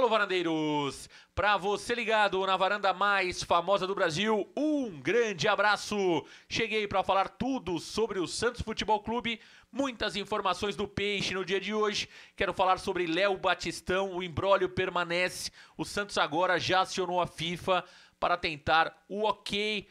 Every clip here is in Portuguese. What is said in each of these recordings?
Alô, varandeiros! Para você ligado na varanda mais famosa do Brasil, um grande abraço! Cheguei para falar tudo sobre o Santos Futebol Clube, muitas informações do peixe no dia de hoje. Quero falar sobre Léo Batistão, o embrólio permanece. O Santos agora já acionou a FIFA para tentar o ok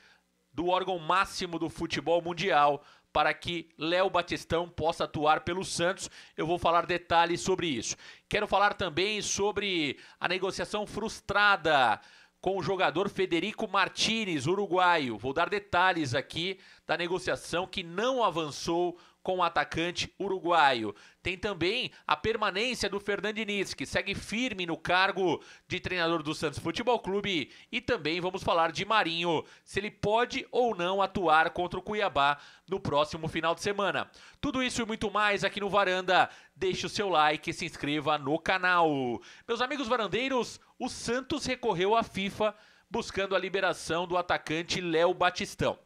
do órgão máximo do futebol mundial para que Léo Batistão possa atuar pelo Santos. Eu vou falar detalhes sobre isso. Quero falar também sobre a negociação frustrada com o jogador Federico Martinez, uruguaio. Vou dar detalhes aqui da negociação que não avançou com o atacante uruguaio. Tem também a permanência do Fernando Diniz, que segue firme no cargo de treinador do Santos Futebol Clube. E também vamos falar de Marinho, se ele pode ou não atuar contra o Cuiabá no próximo final de semana. Tudo isso e muito mais aqui no Varanda. Deixe o seu like e se inscreva no canal. Meus amigos varandeiros, o Santos recorreu à FIFA buscando a liberação do atacante Léo Batistão.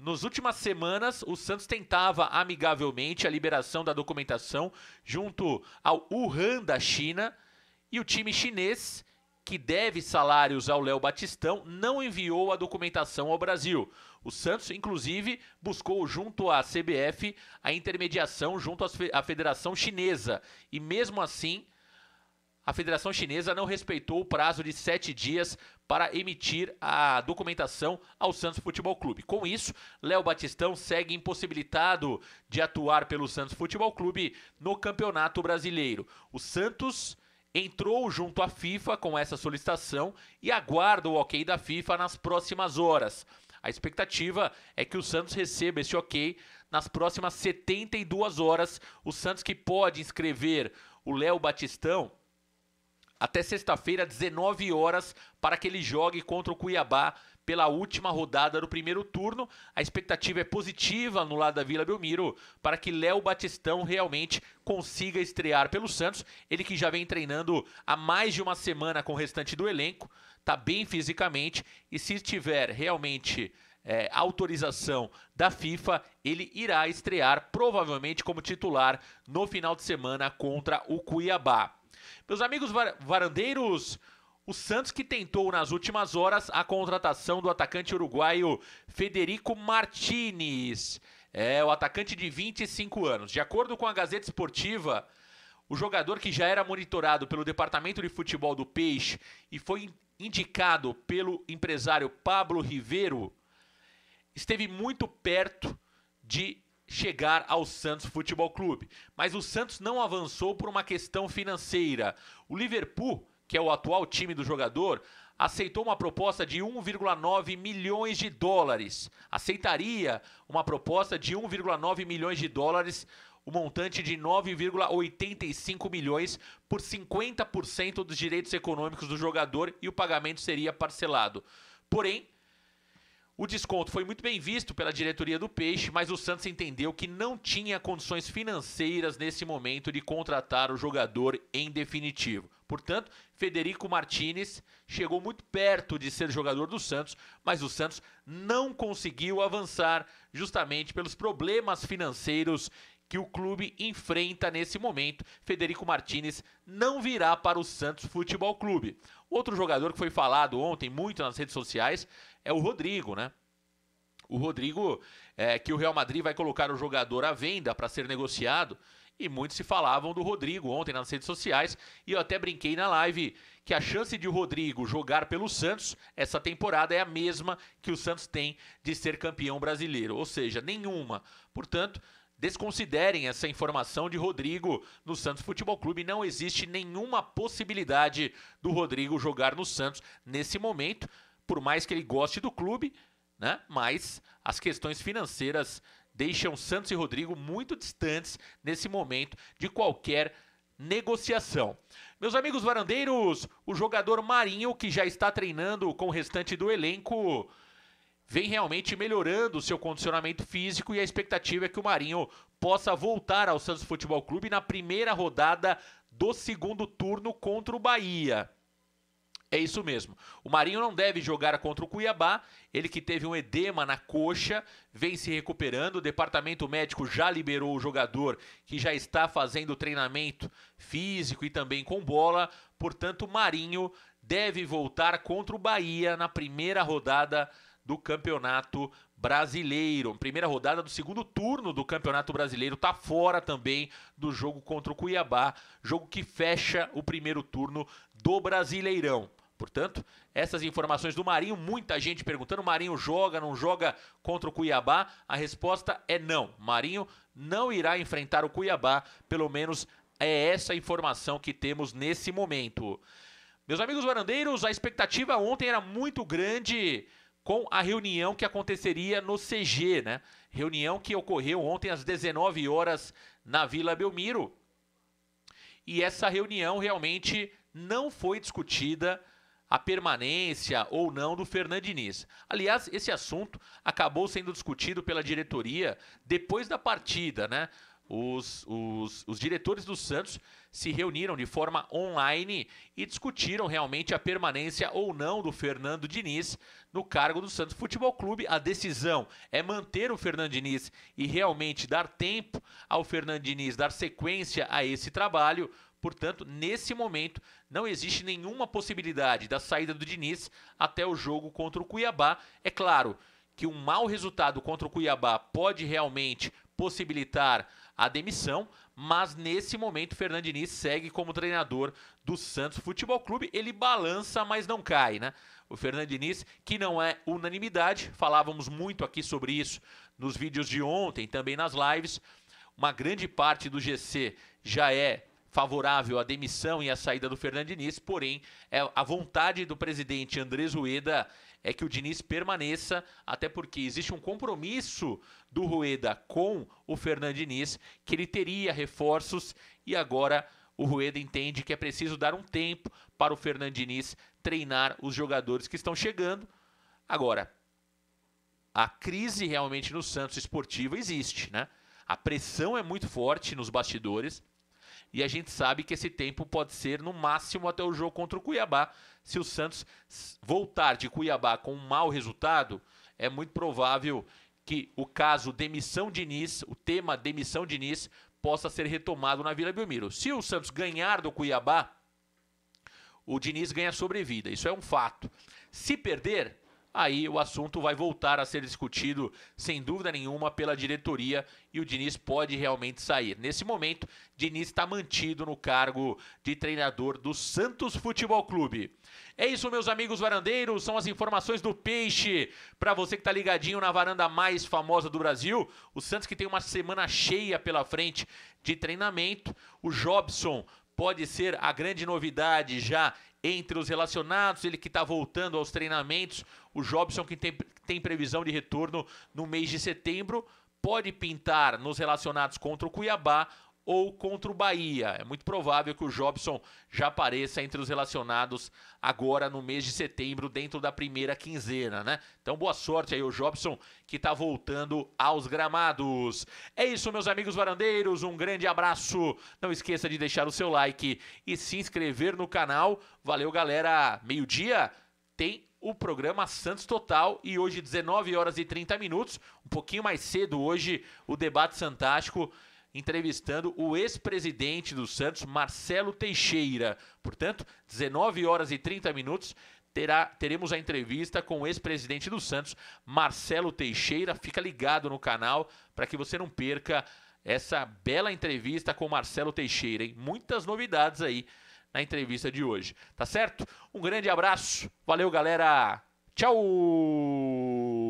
Nas últimas semanas, o Santos tentava amigavelmente a liberação da documentação junto ao Wuhan da China e o time chinês, que deve salários ao Léo Batistão, não enviou a documentação ao Brasil. O Santos, inclusive, buscou junto à CBF a intermediação junto à Federação Chinesa e, mesmo assim, a Federação Chinesa não respeitou o prazo de sete dias para emitir a documentação ao Santos Futebol Clube. Com isso, Léo Batistão segue impossibilitado de atuar pelo Santos Futebol Clube no Campeonato Brasileiro. O Santos entrou junto à FIFA com essa solicitação e aguarda o ok da FIFA nas próximas horas. A expectativa é que o Santos receba esse ok nas próximas 72 horas. O Santos que pode inscrever o Léo Batistão até sexta-feira, 19 horas, para que ele jogue contra o Cuiabá pela última rodada do primeiro turno. A expectativa é positiva no lado da Vila Belmiro para que Léo Batistão realmente consiga estrear pelo Santos. Ele que já vem treinando há mais de uma semana com o restante do elenco, está bem fisicamente e se tiver realmente. É, autorização da FIFA, ele irá estrear provavelmente como titular no final de semana contra o Cuiabá. Meus amigos var varandeiros, o Santos que tentou nas últimas horas a contratação do atacante uruguaio Federico Martinez. É, o atacante de 25 anos. De acordo com a Gazeta Esportiva, o jogador que já era monitorado pelo Departamento de Futebol do Peixe e foi indicado pelo empresário Pablo Ribeiro esteve muito perto de chegar ao Santos Futebol Clube. Mas o Santos não avançou por uma questão financeira. O Liverpool, que é o atual time do jogador, aceitou uma proposta de 1,9 milhões de dólares. Aceitaria uma proposta de 1,9 milhões de dólares, o um montante de 9,85 milhões por 50% dos direitos econômicos do jogador e o pagamento seria parcelado. Porém, o desconto foi muito bem visto pela diretoria do Peixe, mas o Santos entendeu que não tinha condições financeiras nesse momento de contratar o jogador em definitivo. Portanto, Federico Martinez chegou muito perto de ser jogador do Santos, mas o Santos não conseguiu avançar justamente pelos problemas financeiros que o clube enfrenta nesse momento. Federico Martinez não virá para o Santos Futebol Clube. Outro jogador que foi falado ontem muito nas redes sociais é o Rodrigo, né? O Rodrigo, é, que o Real Madrid vai colocar o jogador à venda para ser negociado. E muitos se falavam do Rodrigo ontem nas redes sociais. E eu até brinquei na live que a chance de o Rodrigo jogar pelo Santos essa temporada é a mesma que o Santos tem de ser campeão brasileiro. Ou seja, nenhuma. Portanto, desconsiderem essa informação de Rodrigo no Santos Futebol Clube. Não existe nenhuma possibilidade do Rodrigo jogar no Santos nesse momento, por mais que ele goste do clube, né? Mas as questões financeiras deixam Santos e Rodrigo muito distantes nesse momento de qualquer negociação. Meus amigos varandeiros, o jogador Marinho, que já está treinando com o restante do elenco vem realmente melhorando o seu condicionamento físico e a expectativa é que o Marinho possa voltar ao Santos Futebol Clube na primeira rodada do segundo turno contra o Bahia. É isso mesmo. O Marinho não deve jogar contra o Cuiabá. Ele que teve um edema na coxa, vem se recuperando. O departamento médico já liberou o jogador que já está fazendo treinamento físico e também com bola. Portanto, o Marinho deve voltar contra o Bahia na primeira rodada do Campeonato Brasileiro. Primeira rodada do segundo turno do Campeonato Brasileiro tá fora também do jogo contra o Cuiabá, jogo que fecha o primeiro turno do Brasileirão. Portanto, essas informações do Marinho, muita gente perguntando: Marinho joga, não joga contra o Cuiabá? A resposta é não. Marinho não irá enfrentar o Cuiabá, pelo menos é essa a informação que temos nesse momento. Meus amigos varandeiros, a expectativa ontem era muito grande com a reunião que aconteceria no CG, né? Reunião que ocorreu ontem às 19 horas na Vila Belmiro. E essa reunião realmente não foi discutida a permanência ou não do Fernando Aliás, esse assunto acabou sendo discutido pela diretoria depois da partida, né? os, os, os, diretores do Santos se reuniram de forma online e discutiram realmente a permanência ou não do Fernando Diniz no cargo do Santos Futebol Clube. A decisão é manter o Fernando Diniz e realmente dar tempo ao Fernando Diniz dar sequência a esse trabalho. Portanto, nesse momento, não existe nenhuma possibilidade da saída do Diniz até o jogo contra o Cuiabá. É claro que um mau resultado contra o Cuiabá pode realmente possibilitar a demissão, mas nesse momento Fernando Diniz segue como treinador do Santos Futebol Clube. Ele balança, mas não cai, né? O Fernando Diniz, que não é unanimidade, falávamos muito aqui sobre isso nos vídeos de ontem, também nas lives. Uma grande parte do GC já é favorável à demissão e à saída do Fernando Diniz, porém, é a vontade do presidente Andrés Ueda é que o Diniz permaneça, até porque existe um compromisso do Rueda com o Fernando Diniz, que ele teria reforços e agora o Rueda entende que é preciso dar um tempo para o Fernando Diniz treinar os jogadores que estão chegando. Agora, a crise realmente no Santos esportiva existe, né? A pressão é muito forte nos bastidores. E a gente sabe que esse tempo pode ser no máximo até o jogo contra o Cuiabá. Se o Santos voltar de Cuiabá com um mau resultado, é muito provável que o caso demissão de Diniz, o tema demissão de Diniz, possa ser retomado na Vila Belmiro. Se o Santos ganhar do Cuiabá, o Diniz ganha sobrevida. Isso é um fato. Se perder, aí o assunto vai voltar a ser discutido, sem dúvida nenhuma, pela diretoria e o Diniz pode realmente sair. Nesse momento, Diniz está mantido no cargo de treinador do Santos Futebol Clube. É isso, meus amigos varandeiros. São as informações do Peixe. Para você que está ligadinho na varanda mais famosa do Brasil, o Santos que tem uma semana cheia pela frente de treinamento. O Jobson pode ser a grande novidade já entre os relacionados, ele que está voltando aos treinamentos, o Jobson que tem, tem previsão de retorno no mês de setembro, pode pintar nos relacionados contra o Cuiabá ou contra o Bahia. É muito provável que o Jobson já apareça entre os relacionados agora no mês de setembro, dentro da primeira quinzena, né? Então, boa sorte aí, o Jobson, que está voltando aos gramados. É isso, meus amigos varandeiros, um grande abraço. Não esqueça de deixar o seu like e se inscrever no canal. Valeu, galera. Meio-dia tem o programa Santos Total e hoje 19 horas e 30 minutos, um pouquinho mais cedo hoje, o debate fantástico entrevistando o ex-presidente do Santos, Marcelo Teixeira. Portanto, 19 horas e 30 minutos, terá, teremos a entrevista com o ex-presidente do Santos, Marcelo Teixeira. Fica ligado no canal para que você não perca essa bela entrevista com Marcelo Teixeira. Hein? Muitas novidades aí na entrevista de hoje. Tá certo? Um grande abraço. Valeu, galera. Tchau!